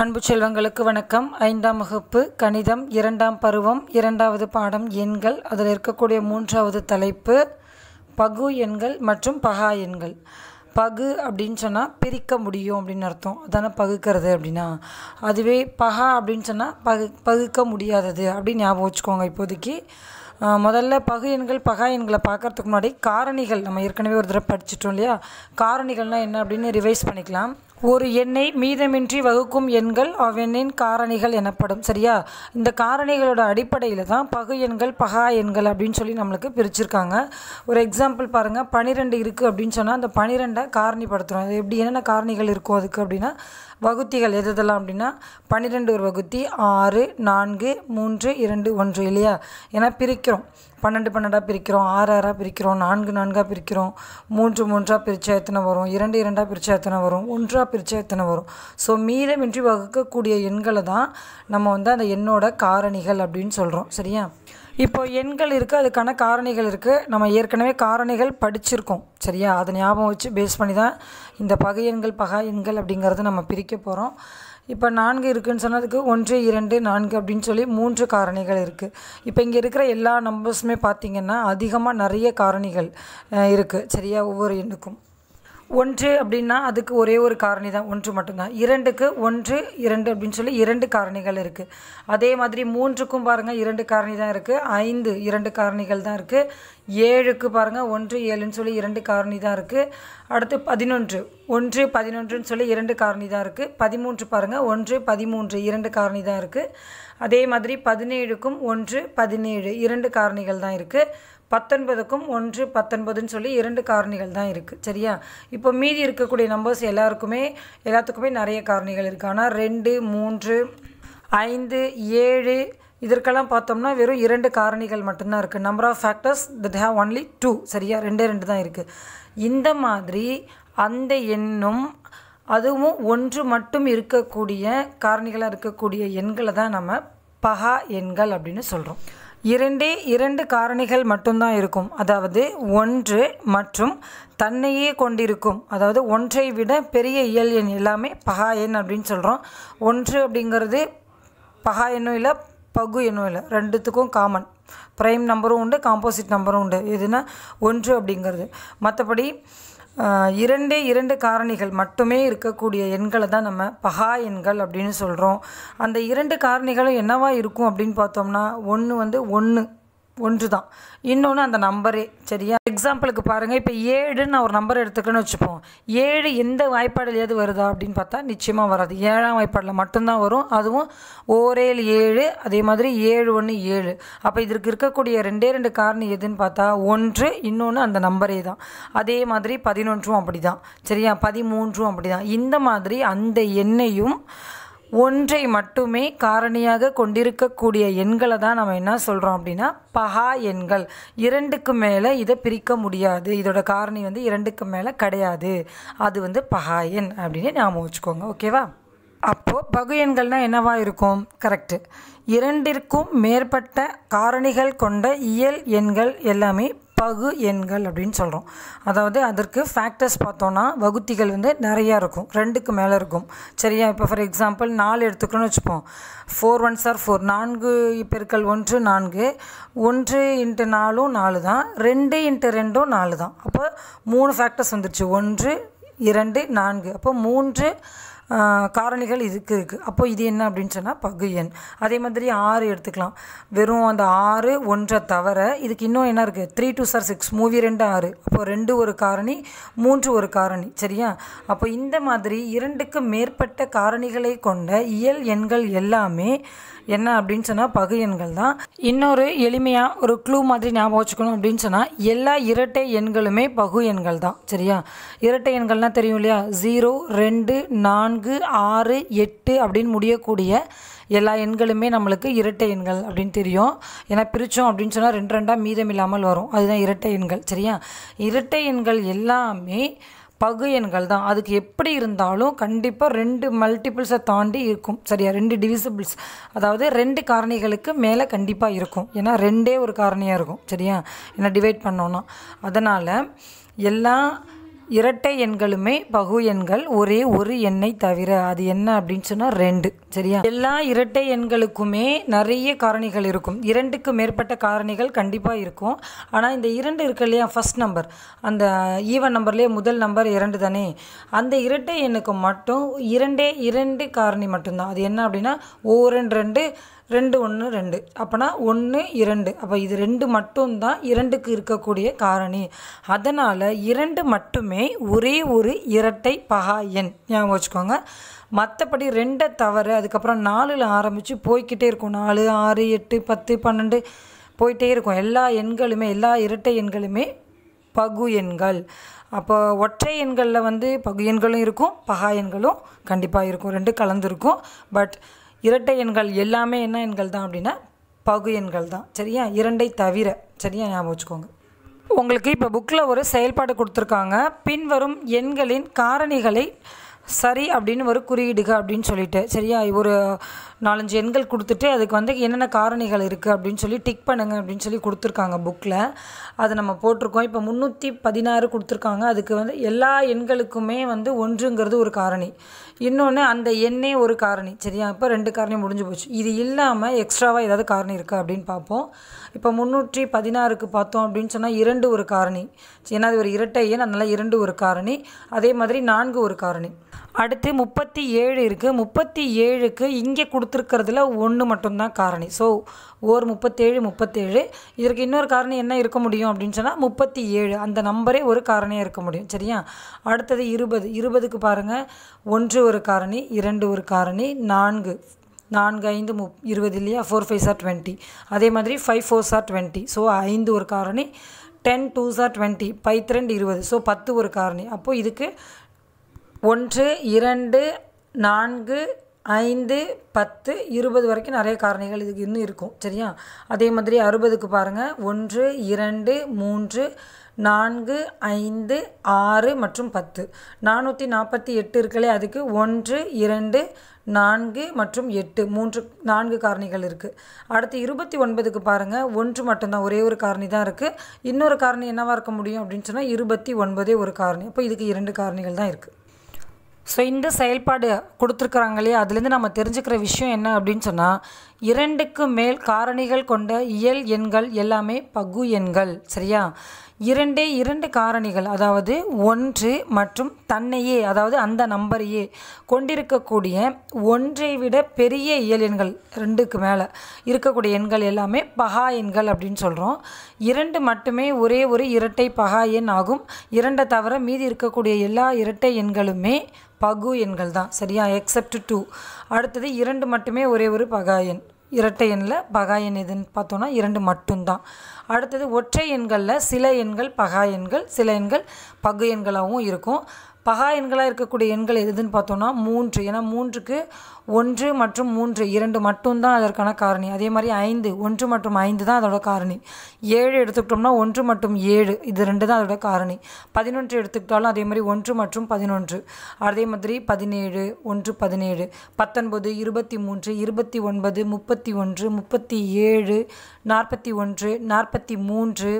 அன்பு செல்வங்களுக்கு வணக்கம் ஐந்தாம் வகுப்பு கணிதம் இரண்டாம் பருவம் இரண்டாவது பாடம் எண்கள் அதில் இருக்கக்கூடிய மூன்றாவது தலைப்பு பகு எண்கள் மற்றும் பகா எண்கள் பகு அப்படின்னு சொன்னால் பிரிக்க முடியும் அப்படின்னு அர்த்தம் அதான பகுக்கிறது அப்படின்னா அதுவே பகா அப்படின்னு சொன்னால் பகு பகுக்க முடியாதது அப்படின்னு ஞாபகம் வச்சுக்கோங்க இப்போதைக்கு முதல்ல பகு எண்கள் பகா எண்களை பார்க்குறதுக்கு முன்னாடி காரணிகள் நம்ம ஏற்கனவே ஒரு தடவை படிச்சுட்டோம் இல்லையா காரணிகள்னால் என்ன அப்படின்னு ரிவைஸ் பண்ணிக்கலாம் ஒரு எண்ணை மீதமின்றி வகுக்கும் எண்கள் அவ்வெண்ணின் காரணிகள் எனப்படும் சரியா இந்த காரணிகளோட அடிப்படையில் தான் பகு எண்கள் பகா எண்கள் அப்படின்னு சொல்லி நம்மளுக்கு பிரிச்சிருக்காங்க ஒரு எக்ஸாம்பிள் பாருங்கள் பனிரெண்டு இருக்குது அப்படின்னு சொன்னால் அந்த பனிரெண்டை காரணிப்படுத்துகிறோம் அது எப்படி என்னென்ன காரணிகள் இருக்கும் அதுக்கு அப்படின்னா வகுத்திகள் எது எதெல்லாம் அப்படின்னா பனிரெண்டு ஒரு வகுத்தி ஆறு நான்கு மூன்று இரண்டு ஒன்று இல்லையா ஏன்னா பிரிக்க பிரிக்கிறோம் பன்னெண்டு பன்னெண்டாக பிரிக்கிறோம் ஆறு ஆறாக பிரிக்கிறோம் நான்கு நான்காக பிரிக்கிறோம் மூன்று மூன்றாக பிரித்தா எத்தனை வரும் இரண்டு இரண்டாக பிரித்தா எத்தனை வரும் ஒன்றாக பிரித்தா எத்தனை வரும் ஸோ மீதமின்றி வகுக்கக்கூடிய எண்களை தான் நம்ம வந்து அந்த எண்ணோட காரணிகள் அப்படின்னு சொல்கிறோம் சரியா இப்போ எண்கள் இருக்குது அதுக்கான காரணிகள் இருக்குது நம்ம ஏற்கனவே காரணிகள் படிச்சிருக்கோம் சரியா அதை ஞாபகம் வச்சு பேஸ் பண்ணி தான் இந்த பகை எண்கள் பகா எண்கள் அப்படிங்கிறது நம்ம பிரிக்க போகிறோம் இப்போ நான்கு இருக்குதுன்னு சொன்னதுக்கு ஒன்று இரண்டு நான்கு அப்படின்னு சொல்லி மூன்று காரணிகள் இருக்குது இப்போ இங்கே இருக்கிற எல்லா நம்பர்ஸுமே பார்த்திங்கன்னா அதிகமாக நிறைய காரணிகள் இருக்குது சரியா ஒவ்வொரு எண்ணுக்கும் ஒன்று அப்படின்னா அதுக்கு ஒரே ஒரு காரணி தான் ஒன்று மட்டும்தான் இரண்டுக்கு ஒன்று இரண்டு அப்படின்னு சொல்லி இரண்டு காரணிகள் இருக்குது அதே மாதிரி மூன்றுக்கும் பாருங்கள் இரண்டு காரணி தான் இருக்குது ஐந்து இரண்டு காரணிகள் தான் இருக்குது ஏழுக்கு பாருங்கள் ஒன்று ஏழுன்னு சொல்லி இரண்டு காரணி தான் இருக்குது அடுத்து பதினொன்று ஒன்று பதினொன்றுன்னு சொல்லி இரண்டு காரணி தான் இருக்குது பதிமூன்று பாருங்கள் ஒன்று பதிமூன்று இரண்டு காரணி தான் இருக்குது அதே மாதிரி பதினேழுக்கும் ஒன்று பதினேழு இரண்டு காரணிகள் தான் இருக்குது பத்தொன்பதுக்கும் ஒன்று பத்தொன்பதுன்னு சொல்லி இரண்டு காரணிகள் தான் இருக்குது சரியா இப்போ மீதி இருக்கக்கூடிய நம்பர்ஸ் எல்லாருக்குமே எல்லாத்துக்குமே நிறைய காரணிகள் இருக்குது ஆனால் ரெண்டு மூன்று ஐந்து ஏழு இதற்கெல்லாம் பார்த்தோம்னா வெறும் இரண்டு காரணிகள் மட்டும்தான் இருக்குது number of factors that have only two சரியா ரெண்டே ரெண்டு தான் இருக்குது இந்த மாதிரி அந்த எண்ணும் அதுவும் ஒன்று மட்டும் இருக்கக்கூடிய காரணிகளாக இருக்கக்கூடிய எண்களை தான் நம்ம பகா எண்கள் அப்படின்னு சொல்கிறோம் இரண்டே இரண்டு காரணிகள் மட்டும்தான் இருக்கும் அதாவது ஒன்று மற்றும் தன்னையே கொண்டிருக்கும் அதாவது ஒன்றை விட பெரிய இயல் எண் எல்லாமே பகா எண் அப்படின்னு சொல்கிறோம் ஒன்று அப்படிங்கிறது பகா எண்ணும் இல்லை பகு எண்ணும் இல்லை ரெண்டுத்துக்கும் காமன் ப்ரைம் நம்பரும் உண்டு காம்போசிட் நம்பரும் உண்டு எதுனா ஒன்று அப்படிங்கிறது மற்றபடி இரண்டே இரண்டு காரணிகள் மட்டுமே இருக்கக்கூடிய எண்களை தான் நம்ம பகா எண்கள் அப்படின்னு சொல்கிறோம் அந்த இரண்டு காரணிகளும் என்னவாக இருக்கும் அப்படின்னு பார்த்தோம்னா ஒன்று வந்து ஒன்று ஒன்று தான் இன்னொன்று அந்த நம்பரே சரியா எக்ஸாம்பிளுக்கு பாருங்கள் இப்போ ஏழுன்னு நான் ஒரு நம்பர் எடுத்துக்கணும்னு வச்சுப்போம் ஏழு எந்த வாய்ப்பாடுலையாவது வருதா அப்படின்னு பார்த்தா நிச்சயமாக வராது ஏழாம் வாய்ப்பாடில் மட்டும்தான் வரும் அதுவும் ஓரேல் ஏழு அதே மாதிரி ஏழு ஒன்று ஏழு அப்போ இதற்கு இருக்கக்கூடிய ரெண்டே ரெண்டு காரணம் எதுன்னு பார்த்தா ஒன்று இன்னொன்று அந்த நம்பரே தான் அதே மாதிரி பதினொன்றும் அப்படி தான் சரியா பதிமூன்றும் அப்படி தான் இந்த மாதிரி அந்த எண்ணையும் ஒன்றை மட்டுமே காரணியாக கொண்டிருக்கக்கூடிய எண்களை தான் நம்ம என்ன சொல்கிறோம் அப்படின்னா பகா எண்கள் இரண்டுக்கு மேலே இதை பிரிக்க முடியாது இதோட காரணி வந்து இரண்டுக்கு மேலே கிடையாது அது வந்து பகா எண் அப்படின்னு ஞாபகம் வச்சுக்கோங்க ஓகேவா அப்போது பகு எண்கள்னால் என்னவாக இருக்கும் கரெக்டு இரண்டிற்கும் மேற்பட்ட காரணிகள் கொண்ட இயல் எண்கள் எல்லாமே பகு எண்கள் அப்படின்னு சொல்கிறோம் அதாவது அதற்கு ஃபேக்டர்ஸ் பார்த்தோன்னா வகுத்திகள் வந்து நிறையா இருக்கும் ரெண்டுக்கு மேலே இருக்கும் சரியா இப்போ ஃபார் எக்ஸாம்பிள் நாலு எடுத்துக்கணும்னு வச்சுப்போம் ஃபோர் ஒன் சார் ஃபோர் நான்கு பெருக்கள் ஒன்று நான்கு ஒன்று இன்ட்டு நாலும் நாலு தான் ரெண்டு இன்ட்டு ரெண்டும் நாலு தான் அப்போ மூணு ஃபேக்டர்ஸ் வந்துருச்சு ஒன்று இரண்டு நான்கு அப்போ மூன்று காரணிகள் இதுக்கு இருக்குது அப்போ இது என்ன அப்படின்னு சொன்னால் பகு எண் அதே மாதிரி ஆறு எடுத்துக்கலாம் வெறும் அந்த ஆறு ஒன்றை தவிர இதுக்கு இன்னும் என்ன இருக்குது த்ரீ டூ சார் சிக்ஸ் மூவி ரெண்டு ஆறு அப்போது ரெண்டு ஒரு காரணி மூன்று ஒரு காரணி சரியா அப்போ இந்த மாதிரி இரண்டுக்கு மேற்பட்ட காரணிகளை கொண்ட இயல் எண்கள் எல்லாமே என்ன அப்படின்னு சொன்னால் பகு எண்கள் தான் இன்னொரு எளிமையாக ஒரு க்ளூ மாதிரி ஞாபகம் வச்சுக்கணும் அப்படின்னு சொன்னால் எல்லா இரட்டை எண்களுமே பகு எண்கள் தான் சரியா இரட்டை எண்கள்னால் தெரியும் இல்லையா ஜீரோ ரெண்டு நான்கு ஆறு எட்டு அப்படின்னு முடியக்கூடிய எல்லா எண்களுமே நம்மளுக்கு இரட்டை எண்கள் அப்படின்னு தெரியும் ஏன்னா பிரித்தோம் அப்படின்னு சொன்னால் ரெண்டு ரெண்டாக மீதம் இல்லாமல் வரும் அதுதான் இரட்டை எண்கள் சரியா இரட்டை எண்கள் எல்லாமே பகு எண்கள் தான் அதுக்கு எப்படி இருந்தாலும் கண்டிப்பாக ரெண்டு மல்டிபிள்ஸை தாண்டி இருக்கும் சரியா ரெண்டு டிவிசிபிள்ஸ் அதாவது ரெண்டு காரணிகளுக்கு மேலே கண்டிப்பாக இருக்கும் ஏன்னா ரெண்டே ஒரு காரணியாக இருக்கும் சரியா என்ன டிவைட் பண்ணோன்னா அதனால் எல்லா இரட்டை எண்களுமே பகு எண்கள் ஒரே ஒரு எண்ணை தவிர அது என்ன அப்படின்னு சொன்னால் ரெண்டு சரியா எல்லா இரட்டை எண்களுக்குமே நிறைய காரணிகள் இருக்கும் இரண்டுக்கு மேற்பட்ட காரணிகள் கண்டிப்பாக இருக்கும் ஆனால் இந்த இரண்டு இருக்கு இல்லையா ஃபஸ்ட் நம்பர் அந்த ஈவன் நம்பர்லேயே முதல் நம்பர் இரண்டு தானே அந்த இரட்டை எண்ணுக்கு மட்டும் இரண்டே இரண்டு காரணி மட்டும்தான் அது என்ன அப்படின்னா ஓரண்டு ரெண்டு ரெண்டு ஒன்று ரெண்டு அப்போனா ஒன்று இரண்டு அப்போ இது ரெண்டு மட்டும்தான் இரண்டுக்கு இருக்கக்கூடிய காரணி அதனால் இரண்டு மட்டுமே ஒரே ஒரு இரட்டை பகா எண் ஞாபகம் வச்சுக்கோங்க மற்றபடி ரெண்டை தவிர அதுக்கப்புறம் நாலில் ஆரம்பித்து போய்கிட்டே இருக்கும் நாலு ஆறு எட்டு பத்து பன்னெண்டு போயிட்டே இருக்கும் எல்லா எண்களுமே எல்லா இரட்டை எண்களுமே பகு எண்கள் அப்போ ஒற்றை எண்களில் வந்து பகு எண்களும் இருக்கும் பகா எண்களும் கண்டிப்பாக இருக்கும் ரெண்டு கலந்துருக்கும் பட் இரட்டை எண்கள் எல்லாமே என்ன எண்கள் தான் அப்படின்னா பகு எண்கள் தான் சரியா இரண்டை தவிர சரியா ஞாபகம் வச்சுக்கோங்க உங்களுக்கு இப்போ புக்கில் ஒரு செயல்பாடு கொடுத்துருக்காங்க பின்வரும் எண்களின் காரணிகளை சரி அப்படின்னு ஒரு குறியீடுக அப்படின்னு சொல்லிட்டு சரியா ஒரு நாலஞ்சு எண்கள் கொடுத்துட்டு அதுக்கு வந்து என்னென்ன காரணிகள் இருக்குது அப்படின்னு சொல்லி டிக் பண்ணுங்க அப்படின்னு சொல்லி கொடுத்துருக்காங்க புக்கில் அதை நம்ம போட்டிருக்கோம் இப்போ முந்நூற்றி பதினாறு கொடுத்துருக்காங்க அதுக்கு வந்து எல்லா எண்களுக்குமே வந்து ஒன்றுங்கிறது ஒரு காரணி இன்னொன்று அந்த எண்ணே ஒரு காரணி சரியா இப்போ ரெண்டு காரணி முடிஞ்சு போச்சு இது இல்லாமல் எக்ஸ்ட்ராவாக ஏதாவது காரணி இருக்குது அப்படின்னு பார்ப்போம் இப்போ முந்நூற்றி பதினாறுக்கு பார்த்தோம் அப்படின்னு சொன்னால் இரண்டு ஒரு காரணி ஏன்னா அது ஒரு இரட்டை எண் அதனால் இரண்டு ஒரு காரணி அதே மாதிரி நான்கு ஒரு காரணி அடுத்து முப்பத்தி ஏழு இருக்குது முப்பத்தி ஏழுக்கு இங்கே கொடுத்துருக்கிறதுல ஒன்று மட்டும்தான் காரணி ஸோ ஓர் முப்பத்தேழு முப்பத்தேழு இதற்கு இன்னொரு காரணி என்ன இருக்க முடியும் அப்படின்னு சொன்னால் முப்பத்தி ஏழு அந்த நம்பரே ஒரு காரணியாக இருக்க முடியும் சரியா அடுத்தது இருபது இருபதுக்கு பாருங்கள் ஒன்று ஒரு காரணி இரண்டு ஒரு காரணி நான்கு நான்கு ஐந்து முப் இருபது இல்லையா ஃபோர் ஃபைவ் சார் டுவெண்ட்டி அதே மாதிரி five four are twenty so ஐந்து ஒரு காரணி டென் டூ சார் டுவெண்ட்டி பைத்திரண்டு இருபது ஸோ பத்து ஒரு காரணி அப்போது இதுக்கு ஒன்று இரண்டு நான்கு ஐந்து பத்து இருபது வரைக்கும் நிறைய காரணிகள் இதுக்கு இன்னும் இருக்கும் சரியா அதே மாதிரி அறுபதுக்கு பாருங்கள் ஒன்று இரண்டு மூன்று நான்கு ஐந்து ஆறு மற்றும் பத்து நானூற்றி நாற்பத்தி எட்டு இருக்கலே அதுக்கு ஒன்று இரண்டு நான்கு மற்றும் எட்டு மூன்று நான்கு காரணிகள் இருக்குது அடுத்து இருபத்தி ஒன்பதுக்கு பாருங்கள் ஒன்று மட்டும்தான் ஒரே ஒரு காரணி தான் இருக்குது இன்னொரு காரணி என்னவாக இருக்க முடியும் அப்படின்னு சொன்னால் இருபத்தி ஒன்பதே ஒரு காரணி அப்போ இதுக்கு இரண்டு காரணிகள் தான் இருக்குது ஸோ இந்த செயல்பாடு கொடுத்துருக்குறாங்க இல்லையா அதுலேருந்து நம்ம தெரிஞ்சுக்கிற விஷயம் என்ன அப்படின்னு சொன்னால் இரண்டுக்கு மேல் காரணிகள் கொண்ட இயல் எண்கள் எல்லாமே பகு எண்கள் சரியா இரண்டே இரண்டு காரணிகள் அதாவது ஒன்று மற்றும் தன்னையே அதாவது அந்த நம்பரையே கொண்டிருக்கக்கூடிய ஒன்றை விட பெரிய இயல் எண்கள் ரெண்டுக்கு மேலே இருக்கக்கூடிய எண்கள் எல்லாமே பகா எண்கள் அப்படின்னு சொல்கிறோம் இரண்டு மட்டுமே ஒரே ஒரு இரட்டை பகா எண் ஆகும் இரண்டை தவிர மீதி இருக்கக்கூடிய எல்லா இரட்டை எண்களுமே பகு எண்கள் தான் சரியா எக்ஸப்ட் டூ அடுத்தது இரண்டு மட்டுமே ஒரே ஒரு பகா எண் இரட்டை எண்ணில் பகா எண் எதுன்னு பார்த்தோன்னா இரண்டு மட்டும்தான் அடுத்தது ஒற்றை எண்களில் சில எண்கள் பகா எண்கள் சில எண்கள் பகு எண்களாகவும் இருக்கும் பகா எண்களாக இருக்கக்கூடிய எண்கள் எதுன்னு பார்த்தோன்னா மூன்று ஏன்னா மூன்றுக்கு ஒன்று மற்றும் மூன்று இரண்டு மட்டும்தான் அதற்கான காரணி அதே மாதிரி ஐந்து ஒன்று மற்றும் ஐந்து தான் அதோட காரணி ஏழு எடுத்துக்கிட்டோம்னா ஒன்று மற்றும் ஏழு இது ரெண்டு தான் அதோட காரணி பதினொன்று எடுத்துக்கிட்டாலும் அதே மாதிரி ஒன்று மற்றும் பதினொன்று அதே மாதிரி பதினேழு ஒன்று பதினேழு பத்தொன்பது இருபத்தி மூன்று இருபத்தி ஒன்பது முப்பத்தி ஒன்று முப்பத்தி ஏழு நாற்பத்தி ஒன்று நாற்பத்தி மூன்று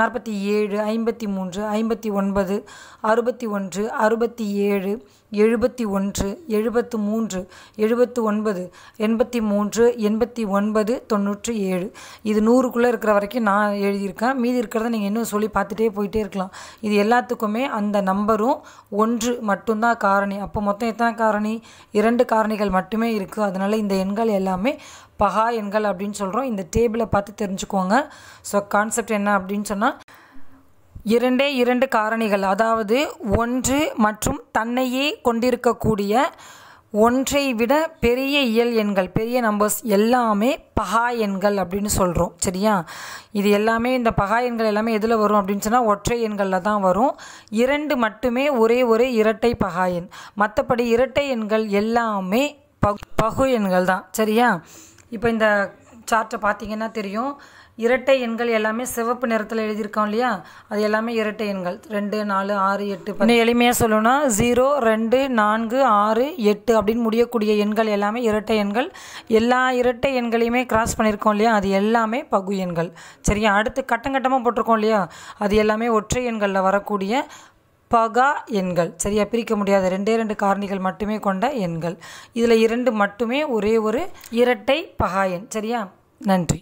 நாற்பத்தி ஏழு ஐம்பத்தி மூன்று ஐம்பத்தி ஒன்பது அறுபத்தி ஒன்று அறுபத்தி ஏழு எழுபத்தி ஒன்று எழுபத்து மூன்று எழுபத்து ஒன்பது எண்பத்தி மூன்று எண்பத்தி ஒன்பது தொண்ணூற்றி ஏழு இது நூறுக்குள்ளே இருக்கிற வரைக்கும் நான் எழுதியிருக்கேன் மீதி இருக்கிறத நீங்கள் இன்னும் சொல்லி பார்த்துட்டே போயிட்டே இருக்கலாம் இது எல்லாத்துக்குமே அந்த நம்பரும் ஒன்று மட்டும்தான் காரணி அப்போ மொத்தம் எத்தனை காரணி இரண்டு காரணிகள் மட்டுமே இருக்குது அதனால் இந்த எண்கள் எல்லாமே பகா எண்கள் அப்படின்னு சொல்கிறோம் இந்த டேபிளை பார்த்து தெரிஞ்சுக்கோங்க ஸோ கான்செப்ட் என்ன அப்படின்னு சொன்னால் இரண்டே இரண்டு காரணிகள் அதாவது ஒன்று மற்றும் தன்னையே கொண்டிருக்கக்கூடிய ஒன்றை விட பெரிய இயல் எண்கள் பெரிய நம்பர்ஸ் எல்லாமே பகா எண்கள் அப்படின்னு சொல்கிறோம் சரியா இது எல்லாமே இந்த பகா எண்கள் எல்லாமே எதில் வரும் அப்படின்னு சொன்னால் ஒற்றை எண்களில் தான் வரும் இரண்டு மட்டுமே ஒரே ஒரே இரட்டை பகா எண் மற்றபடி இரட்டை எண்கள் எல்லாமே பகு பகு எண்கள் தான் சரியா இப்போ இந்த சார்ட்டை பார்த்தீங்கன்னா தெரியும் இரட்டை எண்கள் எல்லாமே சிவப்பு நிறத்தில் எழுதியிருக்கோம் இல்லையா அது எல்லாமே இரட்டை எண்கள் ரெண்டு நாலு ஆறு எட்டு இன்னும் எளிமையாக சொல்லணும்னா ஜீரோ ரெண்டு நான்கு ஆறு எட்டு அப்படின்னு முடியக்கூடிய எண்கள் எல்லாமே இரட்டை எண்கள் எல்லா இரட்டை எண்களையுமே கிராஸ் பண்ணியிருக்கோம் இல்லையா அது எல்லாமே பகு எண்கள் சரியா அடுத்து கட்டங்கட்டமாக போட்டிருக்கோம் இல்லையா அது எல்லாமே ஒற்றை எண்களில் வரக்கூடிய பகா எண்கள் சரியா பிரிக்க முடியாத ரெண்டே ரெண்டு காரணிகள் மட்டுமே கொண்ட எண்கள் இதில் இரண்டு மட்டுமே ஒரே ஒரு இரட்டை பகா எண் சரியா நன்றி